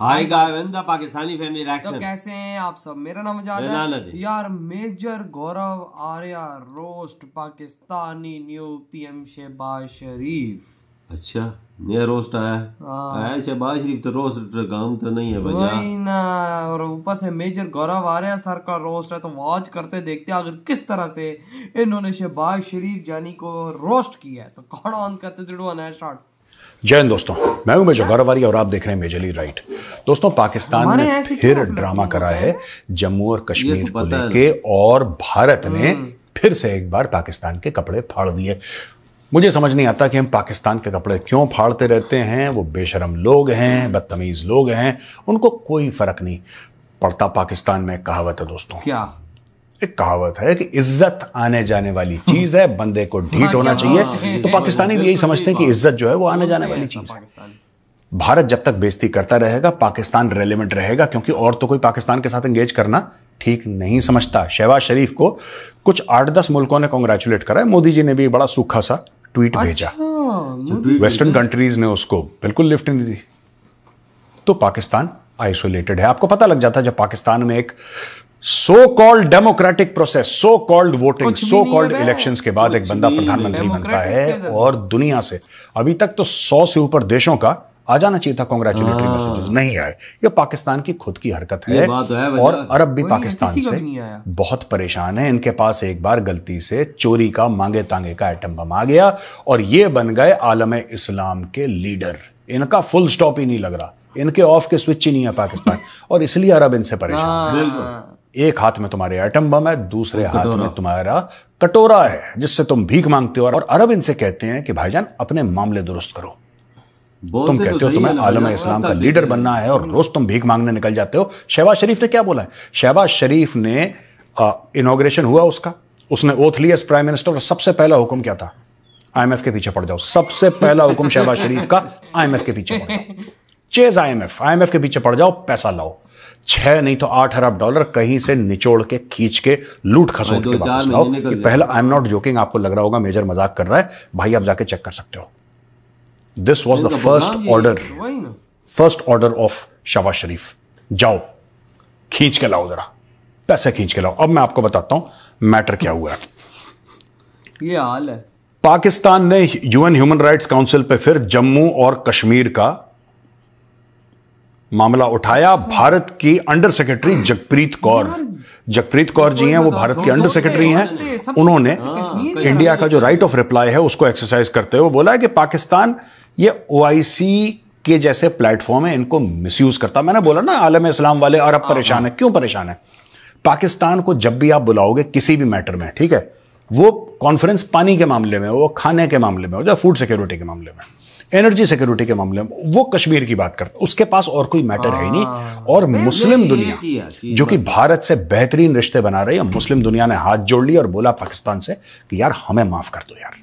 हाय Pakistani family तो कैसे हैं आप सब मेरा नाम जान यार major Gaurav Arya roast Pakistani new PM Shehbaz Sharif अच्छा नया रोस्ट हाँ। आया है शहबाज शरीफ तो रोस्ट तो गांव तो नहीं है भाई ना और ऊपर से मेजर गौरव आर्या सर का रोस्ट है तो वॉच करते देखते अगर किस तरह से इन्होंने शहबाज शरीफ जानी को रोस्ट किया है तो कौन ऑन करते जुड़ो नया स्टार्ट जय हिंद दोस्तों मैं हूं मेजर गौरव और आप देख रहे हैं मेजरली राइट दोस्तों पाकिस्तान ने फिर ड्रामा करा है जम्मू और तो कश्मीर को लेके और भारत ने हम्म। फिर से एक बार पाकिस्तान के कपड़े फाड़ दिए मुझे समझ नहीं आता कि हम पाकिस्तान के कपड़े क्यों फाड़ते रहते हैं वो बेशरम लोग हैं हम्म। बदतमीज़ लोग हैं उनको कोई फ़र्क नहीं पड़ता पाकिस्तान में कहावत है दोस्तों क्या एक कहावत है कि इज्जत आने जाने वाली चीज है बंदे को ढीट हाँ, होना हाँ, चाहिए हाँ, तो पाकिस्तानी भी यही समझते हैं कि इज्जत जो है वो आने जाने वाली चीज है भारत जब तक बेजती करता रहेगा पाकिस्तान रेलिवेंट रहेगा क्योंकि और तो कोई पाकिस्तान के साथ एंगेज करना ठीक नहीं समझता शहबाज शरीफ को कुछ आठ दस मुल्कों ने कॉन्ग्रेचुलेट करा है मोदी जी ने भी बड़ा सूखा सा ट्वीट अच्छा, भेजा वेस्टर्न कंट्रीज ने उसको बिल्कुल लिफ्ट नहीं दी तो पाकिस्तान आइसोलेटेड है आपको पता लग जाता है जब पाकिस्तान में एक so called democratic process so called voting so called election के बाद एक बंदा प्रधानमंत्री बनता है और दुनिया से अभी तक तो सौ से ऊपर देशों का आ जाना चाहिए था कॉन्ग्रेचुलेटरी मैसेजेस हाँ। नहीं आए ये पाकिस्तान की खुद की हरकत है, तो है और अरब भी पाकिस्तान से बहुत परेशान है इनके पास एक बार गलती से चोरी का मांगे तांगे का आइटम बम आ गया और ये बन गए आलम इस्लाम के लीडर इनका फुल स्टॉप ही नहीं लग रहा इनके ऑफ के स्विच ही नहीं है पाकिस्तान और इसलिए अरब इनसे परेशान हाँ। एक हाथ में तुम्हारे एटम बम है दूसरे हाथ में तुम्हारा कटोरा है जिससे तुम भीख मांगते हो और अरब इनसे कहते हैं कि भाईजान अपने मामले दुरुस्त करो तुम तो कहते हो तुम्हें आलम इस्लाम का लीडर बनना है और रोज तुम भीख मांगने निकल जाते हो शहबाज शरीफ ने क्या बोला है शहबाज शरीफ ने इनोग्रेशन हुआ उसका उसने ओथ लिया प्राइम मिनिस्टर और सबसे पहला हुक्म क्या था आईएमएफ के पीछे पड़ जाओ सबसे पहला हुक्म शहबाज शरीफ का आईएमएफ के पीछे पड़ जाओ चेज आईएमएफ आईएमएफ के पीछे पड़ जाओ पैसा लाओ छह नहीं तो आठ अरब डॉलर कहीं से निचोड़ के खींच के लूट खसोट के वापस लाओ ये पहला आई एम नॉट जोकिंग आपको लग रहा होगा मेजर मजाक कर रहा है भाई आप जाके चेक कर सकते हो this was the first order first order of Shehbaz Sharif जाओ खींच के लाओ जरा पैसे खींच के लाओ अब मैं आपको बताता हूं मैटर क्या हुआ है ये हाल है पाकिस्तान ने यूएन ह्यूमन राइट्स काउंसिल पे फिर जम्मू और कश्मीर का मामला उठाया भारत की अंडर सेक्रेटरी जगप्रीत कौर हाँ। जगप्रीत कौर जी हैं वो भारत के अंडर सेक्रेटरी हैं उन्होंने इंडिया का जो राइट ऑफ रिप्लाई है उसको एक्सरसाइज करते हुए बोला है कि पाकिस्तान ये ओ के जैसे प्लेटफॉर्म है इनको मिसयूज करता मैंने बोला ना आलम इस्लाम वाले अरब हाँ, परेशान हाँ। है क्यों परेशान है पाकिस्तान को जब भी आप बुलाओगे किसी भी मैटर में ठीक है वो कॉन्फ्रेंस पानी के मामले में हो वो खाने के मामले में हो या फूड सिक्योरिटी के मामले में एनर्जी सिक्योरिटी के मामले में वो कश्मीर की बात करते उसके पास और कोई मैटर है नहीं हाँ। और मुस्लिम दुनिया जो कि भारत से बेहतरीन रिश्ते बना रही है मुस्लिम दुनिया ने हाथ जोड़ लिया और बोला पाकिस्तान से कि यार हमें माफ कर दो यार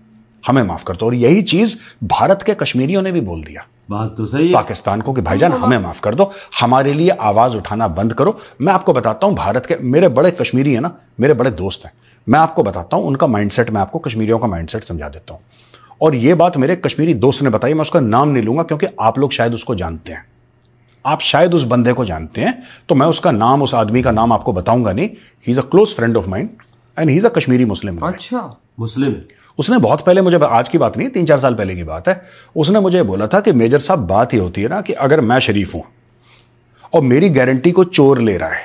हमें माफ कर दो और यही चीज भारत के कश्मीरियों ने भी बोल दिया बात तो सही पाकिस्तान को कि भाईजान हाँ। हमें माफ कर दो हमारे लिए आवाज उठाना बंद करो मैं आपको बताता हूं भारत के मेरे बड़े कश्मीरी है ना मेरे बड़े दोस्त हैं मैं आपको बताता हूं उनका माइंडसेट मैं आपको कश्मीरियों का माइंडसेट समझा देता हूं और यह बात मेरे कश्मीरी दोस्त ने बताई मैं उसका नाम नहीं लूंगा क्योंकि आप लोग शायद उसको जानते हैं आप शायद उस बंदे को जानते हैं तो मैं उसका नाम उस आदमी का नाम आपको बताऊंगा नहीं he is a close friend of mine and he is a Kashmiri Muslim अच्छा मुस्लिम उसने बहुत पहले मुझे आज की बात नहीं तीन चार साल पहले की बात है उसने मुझे बोला था कि मेजर साहब बात ये होती है ना कि अगर मैं शरीफ हूं और मेरी गारंटी को चोर ले रहा है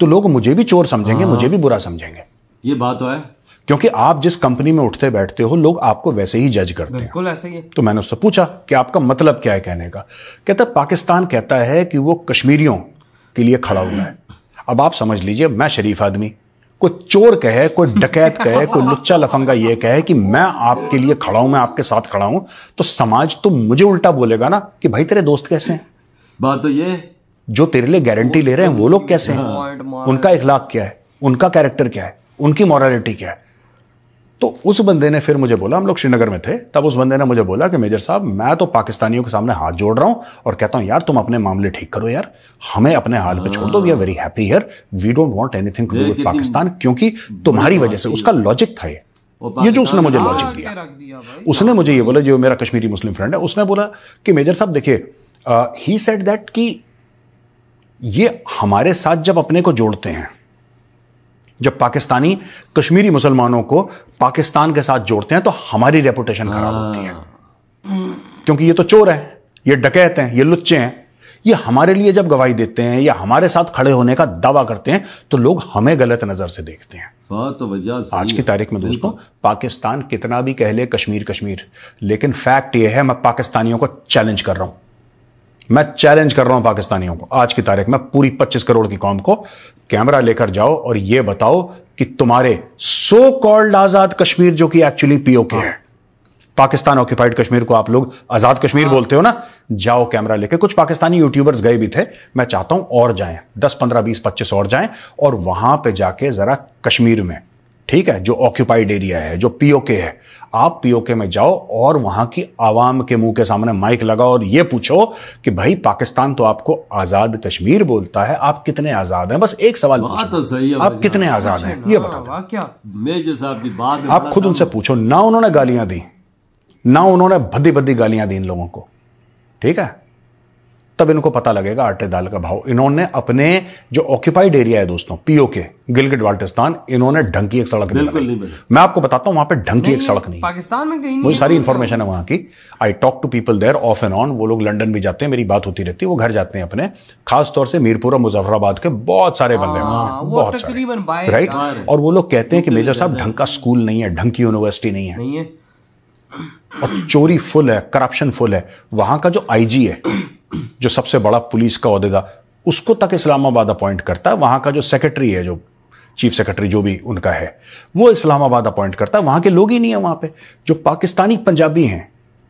तो लोग मुझे भी चोर समझेंगे हाँ। मुझे भी बुरा समझेंगे ये बात तो है क्योंकि आप जिस कंपनी में उठते बैठते हो लोग आपको वैसे ही जज करते हैं बिल्कुल ऐसे ही तो मैंने उससे पूछा कि आपका मतलब क्या है कहने का कहता पाकिस्तान कहता है कि वो कश्मीरियों के लिए खड़ा हुआ है अब आप समझ लीजिए मैं शरीफ आदमी कोई चोर कहे कोई डकैत कहे कोई लुच्चा लफंगा ये कहे कि मैं आपके लिए खड़ा हूं मैं आपके साथ खड़ा हूं तो समाज तो मुझे उल्टा बोलेगा ना कि भाई तेरे दोस्त कैसे हैं बात तो ये जो तेरे लिए गारंटी ले रहे हैं वो लोग कैसे हैं उनका इखलाक क्या है उनका कैरेक्टर क्या है उनकी मॉरलिटी क्या है तो उस बंदे ने फिर मुझे बोला हम लोग श्रीनगर में थे तब उस बंदे ने मुझे बोला कि मेजर साहब मैं तो पाकिस्तानियों के सामने हाथ जोड़ रहा हूं और कहता हूं यार तुम अपने मामले ठीक करो यार हमें अपने हाल पे छोड़ दो we are very happy here we don't want anything to do with Pakistan क्योंकि तुम्हारी वजह से उसका लॉजिक था ये ये जो उसने मुझे लॉजिक दिया उसने मुझे ये बोला जो मेरा कश्मीरी मुस्लिम फ्रेंड है उसने बोला कि मेजर साहब देखिए ही सेट दैट कि ये हमारे साथ जब अपने को जोड़ते हैं जब पाकिस्तानी कश्मीरी मुसलमानों को पाकिस्तान के साथ जोड़ते हैं तो हमारी रेपुटेशन खराब होती है हाँ। क्योंकि ये तो चोर है ये डकैत हैं ये लुच्चे हैं ये हमारे लिए जब गवाही देते हैं या हमारे साथ खड़े होने का दावा करते हैं तो लोग हमें गलत नजर से देखते हैं हाँ, तो आज की तारीख में दोस्तों पाकिस्तान कितना भी कह ले कश्मीर कश्मीर लेकिन फैक्ट ये है मैं पाकिस्तानियों को चैलेंज कर रहा हूं मैं चैलेंज कर रहा हूं पाकिस्तानियों को आज की तारीख में पूरी पच्चीस करोड़ की कौम को कैमरा लेकर जाओ और यह बताओ कि तुम्हारे सो कॉल्ड आजाद कश्मीर जो कि एक्चुअली पीओके है पाकिस्तान ऑक्यूपाइड कश्मीर को आप लोग आजाद कश्मीर हाँ। बोलते हो ना जाओ कैमरा लेके कुछ पाकिस्तानी यूट्यूबर्स गए भी थे मैं चाहता हूं और जाएं दस पंद्रह बीस पच्चीस और जाएं और वहां पे जाके जरा कश्मीर में ठीक है जो ऑक्यूपाइड एरिया है जो पीओके है आप पीओके में जाओ और वहां की आवाम के मुंह के सामने माइक लगाओ और ये पूछो कि भाई पाकिस्तान तो आपको आजाद कश्मीर बोलता है आप कितने आजाद हैं बस एक सवाल तो सही आप कितने आजाद हैं अच्छा, ये बताओ क्या मेजर साहब की बात आप खुद उनसे पूछो ना उन्होंने गालियां दी ना उन्होंने भद्दी भद्दी गालियां दी इन लोगों को ठीक है तब इनको पता लगेगा आटे दाल का भाव इन्होंने अपने जो ऑक्यूपाइड एरिया है दोस्तों पीओ के गिलगिट बाल्टिस्तान इन्होंने ढंकी एक सड़क नहीं, नहीं मैं आपको बताता हूं वहां पे ढंकी एक सड़क नहीं पाकिस्तान में कहीं मुझे सारी इंफॉर्मेशन है वहां की I talk to people there off and on वो लोग लंडन भी जाते हैं मेरी बात होती रहती है वो घर जाते हैं अपने खासतौर से मीरपुर और मुजफ्फराबाद के बहुत सारे बंदे वहां हाँ, बहुत तो सारे राइट और वो लोग कहते हैं कि मेजर साहब ढंग का स्कूल नहीं है ढंग की यूनिवर्सिटी नहीं है और चोरी फुल है करप्शन फुल है वहां का जो आईजी है जो सबसे बड़ा पुलिस का अहदेदार उसको तक इस्लामाबाद अपॉइंट करता है वहां का जो सेक्रेटरी है जो चीफ सेक्रेटरी जो भी उनका है वो इस्लामाबाद अपॉइंट करता है वहां के लोग ही नहीं है वहां पे जो पाकिस्तानी पंजाबी हैं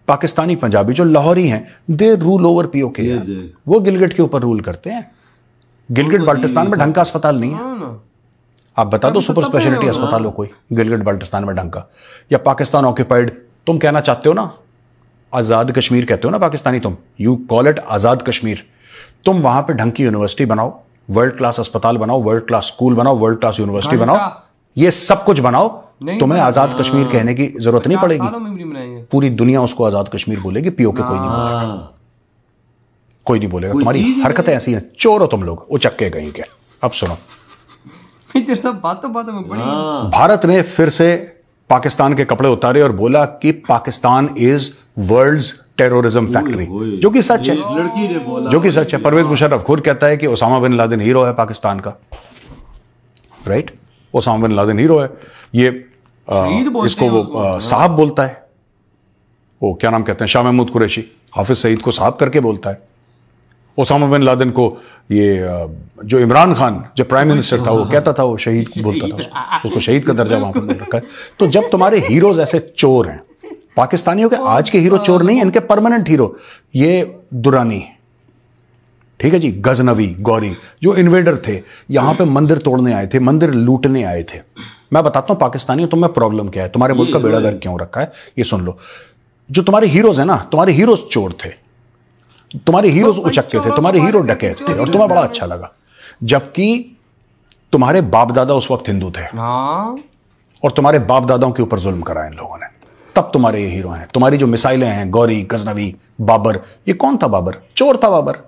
पाकिस्तानी पंजाबी जो लाहौरी हैं दे रूल ओवर पीओ के वो गिलगिट के ऊपर रूल करते हैं गिलगिट बाल्टिस्तान में ढंग का अस्पताल नहीं है हाँ, हाँ। आप बता दो सुपर स्पेशलिटी तो अस्पताल हो कोई गिलगिट बाल्टिस्तान में ढंग का या पाकिस्तान ऑक्यूपाइड तुम कहना चाहते हो ना आज़ाद कश्मीर कहते हो ना पाकिस्तानी तुम you call it Azad Kashmir तुम वहां पर ढंग की यूनिवर्सिटी बनाओ वर्ल्ड क्लास अस्पताल बनाओ वर्ल्ड क्लास स्कूल बनाओ वर्ल्ड क्लास यूनिवर्सिटी बनाओ ये सब कुछ बनाओ तुम्हें आजाद कश्मीर कहने की जरूरत नहीं पड़ेगी पूरी दुनिया उसको आजाद कश्मीर बोलेगी पीओके हाँ। कोई नहीं बोलेगा कोई नहीं बोलेगा तुम्हारी हरकतें ऐसी हैं हो तुम लोग वो चक्के गए क्या अब सुनो बातों बातों में बड़ी हाँ। भारत ने फिर से पाकिस्तान के कपड़े उतारे और बोला कि Pakistan is world terrorism factory जो कि सच है लड़की ने बोला जो कि सच है परवेज मुशर्रफ खुद कहता है कि ओसामा बिन लादेन हीरो है पाकिस्तान का right Osama bin Laden hero है ये इसको वो साहब बोलता है वो क्या नाम कहते हैं शाह महमूद कुरैशी हाफिज सईद को साहब करके बोलता है ओसामा बिन लादेन को ये जो इमरान खान जो प्राइम मिनिस्टर था वो हाँ, हाँ। कहता था वो शहीद बोलता था तो उसको, उसको शहीद का दर्जा वहां पर मिल रखा है तो जब तुम्हारे हीरोज ऐसे चोर हैं पाकिस्तानियों के आज के हीरो चोर नहीं इनके परमानेंट हीरो ये दुरानी ठीक है जी गजनवी गौरी जो इन्वेडर थे यहां पे मंदिर तोड़ने आए थे मंदिर लूटने आए थे मैं बताता हूं पाकिस्तानियों तुम्हें प्रॉब्लम क्या है तुम्हारे मुल्क का बेड़ा घर तो क्यों रखा है ये सुन लो जो तुम्हारे हीरोज है ना तुम्हारे हीरोज चोर थे तुम्हारे हीरोज तो उचक्के थे तो तुम्हारे हीरो डके थे और तुम्हें बड़ा अच्छा लगा जबकि तुम्हारे बाप दादा उस वक्त हिंदू थे हाँ। और तुम्हारे बाप दादाओं के ऊपर जुल्म करा इन लोगों ने तब तुम्हारे ये हीरो हैं तुम्हारी जो मिसाइलें हैं गौरी गजनवी बाबर ये कौन था बाबर चोर था बाबर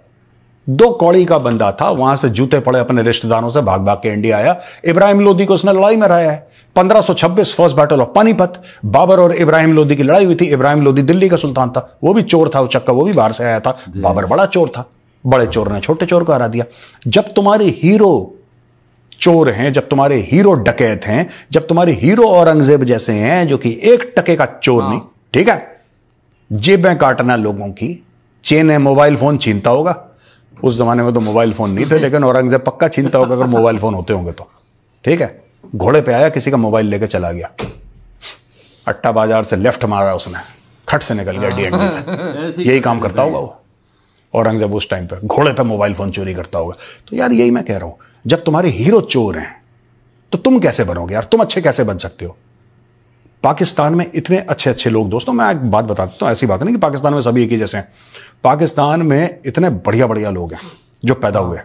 दो कौड़ी का बंदा था वहां से जूते पड़े अपने रिश्तेदारों से भाग भाग के इंडिया आया इब्राहिम लोदी को उसने लड़ाई में हराया है 1526 first battle of Panipat Babur और इब्राहिम लोदी की लड़ाई हुई थी इब्राहिम लोदी दिल्ली का सुल्तान था वो भी चोर था चक्का वो भी बाहर से आया था बाबर बड़ा चोर था बड़े चोर ने छोटे चोर को हरा दिया जब तुम्हारे हीरो चोर हैं जब तुम्हारे हीरो डकैत हैं जब तुम्हारे हीरो औरंगजेब जैसे हैं जो कि एक टके का चोर हाँ। नहीं ठीक है जेबें काटना लोगों की चेन है मोबाइल फोन छीनता होगा उस ज़माने में तो मोबाइल फ़ोन नहीं थे लेकिन औरंगज़ेब पक्का छीनता होगा अगर मोबाइल फ़ोन होते होंगे तो ठीक है घोड़े पे आया किसी का मोबाइल लेकर चला गया अट्टा बाजार से लेफ्ट मारा उसने खट से निकल गया डी एंड यही काम करता होगा वो औरंगजेब उस टाइम पर घोड़े पर मोबाइल फ़ोन चोरी करता होगा तो यार यही मैं कह रहा हूं जब तुम्हारे हीरो चोर हैं तो तुम कैसे बनोगे यार तुम अच्छे कैसे बन सकते हो पाकिस्तान में इतने अच्छे अच्छे लोग दोस्तों मैं एक बात बता देता हूँ तो ऐसी बात नहीं कि पाकिस्तान में सभी एक ही जैसे हैं पाकिस्तान में इतने बढ़िया बढ़िया लोग हैं जो पैदा हुए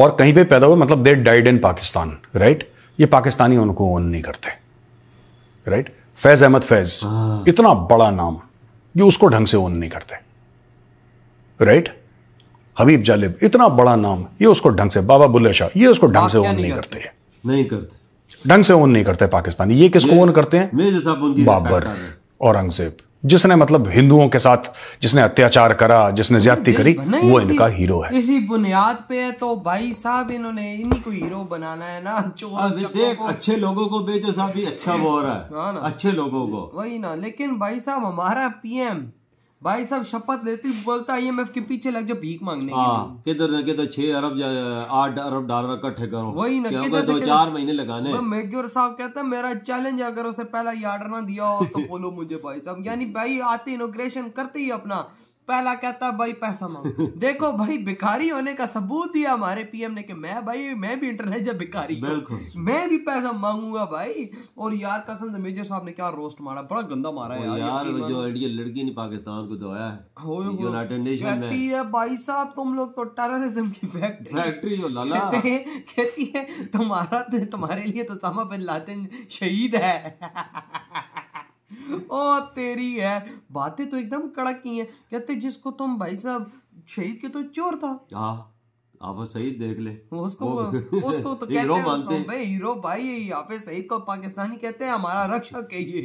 और कहीं पे पैदा हुए मतलब they died in Pakistan right ये पाकिस्तानी उनको ओन नहीं करते राइट फैज अहमद फैज हाँ। इतना बड़ा नाम ये उसको ढंग से ओन नहीं करते राइट हबीब जालिब इतना बड़ा नाम ये उसको ढंग से बाबा बुल्ले शाह ये उसको ढंग से ओन नहीं करते नहीं करते ढंग से ओन नहीं करते पाकिस्तानी ये किसको ओन करते हैं बाबर औरंगजेब जिसने मतलब हिंदुओं के साथ जिसने अत्याचार करा जिसने ज्यादती करी वो इनका हीरो है इसी बुनियाद पे है तो भाई साहब इन्होंने इन्हीं को हीरो बनाना है ना देख अच्छे लोगों को बेचो साहब अच्छा वो हो रहा है हाँ अच्छे लोगों को वही ना लेकिन भाई साहब हमारा पीएम भाई साहब शपथ लेते बोलता आईएमएफ के पीछे लग जाओ भीख मांगने हाँ, किधर ना किधर छह अरब आठ अरब डॉलर इकट्ठे करो वही ना किधर दो चार महीने लगाने मेजर साहब कहता है मेरा चैलेंज अगर उसने पहला ये आर्डर ना दिया हो तो बोलो मुझे भाई साहब यानी भाई आते इनोग्रेशन करते ही अपना पहला कहता भाई पैसा मांगो देखो भाई भिखारी होने का सबूत दिया हमारे पीएम ने कि मैं भाई मैं भी इंटरनेशनल भिखारी मैं भी पैसा मांगूंगा भाई और यार कसम से मेजर साहब ने क्या रोस्ट मारा बड़ा गंदा मारा यार यार जो ये लड़की ने पाकिस्तान को दवाया है यूनाइटेड नेशन में कहती है भाई साहब तुम लोग तो टेररिज्म की फैक्ट्री फैक्ट्री हो लाला कहते हैं कहती है तुम्हारा तो, तुम्हारे लिए तो सामा बिन लादेन शहीद है ओ तेरी है बातें तो एकदम कड़क की हैं कहते जिसको तुम भाई साहब शहीद के तो चोर था हाँ आप सही देख ले उसको वो, उसको तो हीरो मानते हैं भाई हीरो भाई यहाँ पे सईद को पाकिस्तानी कहते हैं हमारा रक्षक है ये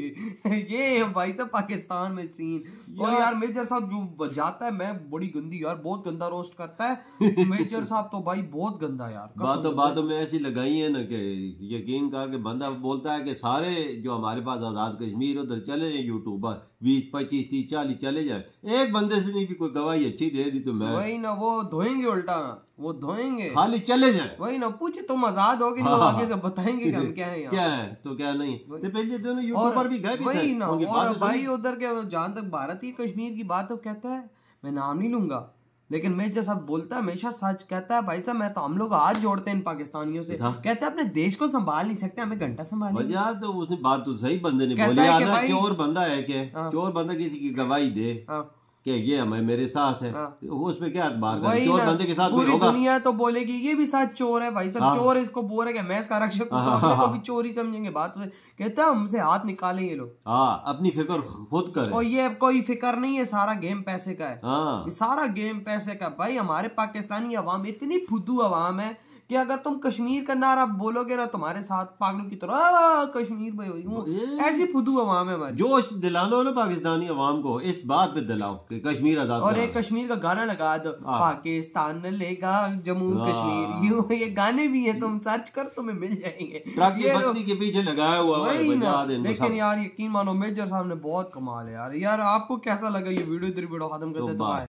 ये भाई सब पाकिस्तान में सीन और यार मेजर साहब जो जाता है मैं बड़ी गंदी यार बहुत गंदा रोस्ट करता है मेजर साहब तो भाई बहुत गंदा यार बातों बातों में ऐसी लगाई है ना कि यकीन कर के बंदा बोलता है कि सारे जो हमारे पास आज़ाद कश्मीर उधर चले जाए यूट्यूबर बीस पच्चीस तीस चालीस चले जाए एक बंदे से नहीं भी कोई गवाही अच्छी दे दी तो मैं वही ना वो धोएंगे उल्टा वो धोएंगे खाली चले जाए वही ना पूछे तो आजाद हो हाँ, गए हाँ, आगे से हाँ। बताएंगे कि हम क्या है क्या है तो क्या नहीं तो पहले दोनों तो यूट्यूब पर भी गए वही ना और भाई उधर के जहाँ तक भारत ही कश्मीर की बात तो कहता है मैं नाम नहीं लूंगा लेकिन मैं जैसा बोलता है हमेशा सच कहता है भाई साहब मैं तो हम लोग हाथ जोड़ते हैं इन पाकिस्तानियों से हाँ। कहते हैं अपने देश को संभाल नहीं सकते हमें घंटा संभाल यार तो उसने बात तो सही बंदे ने बोली चोर बंदा है क्या चोर बंदा किसी की गवाही दे कि ये हमें मेरे साथ है हाँ। उसमें क्या बार चोर बंदे के साथ पूरी दुनिया तो बोलेगी ये भी साथ चोर है भाई सब हाँ। चोर इसको बोल रहे मैं इसका रक्षक हाँ। तो हाँ, तो हाँ, हाँ। चोरी समझेंगे बात तो कहता हमसे हाथ निकाले ये लोग हाँ अपनी फिक्र खुद कर और ये कोई फिक्र नहीं है सारा गेम पैसे का है हाँ। सारा गेम पैसे का भाई हमारे पाकिस्तानी अवाम इतनी फुद्दू अवाम है कि अगर तुम कश्मीर का नारा बोलोगे ना तुम्हारे साथ पागलों की तरह कश्मीर में हुई ऐसी फुदू अवाम है जोश दिलाना ना पाकिस्तानी अवाम को इस बात पे दिलाओ कि कश्मीर आजाद और एक कश्मीर का गाना लगा दो हाँ। पाकिस्तान लेगा जम्मू हाँ। कश्मीर यू ये गाने भी है तुम सर्च कर तुम्हें मिल जाएंगे के पीछे लगाया हुआ लेकिन यार यकीन मानो मेजर साहब ने बहुत कमाल है यार यार आपको कैसा लगा ये वीडियो इधर वीडियो खत्म करते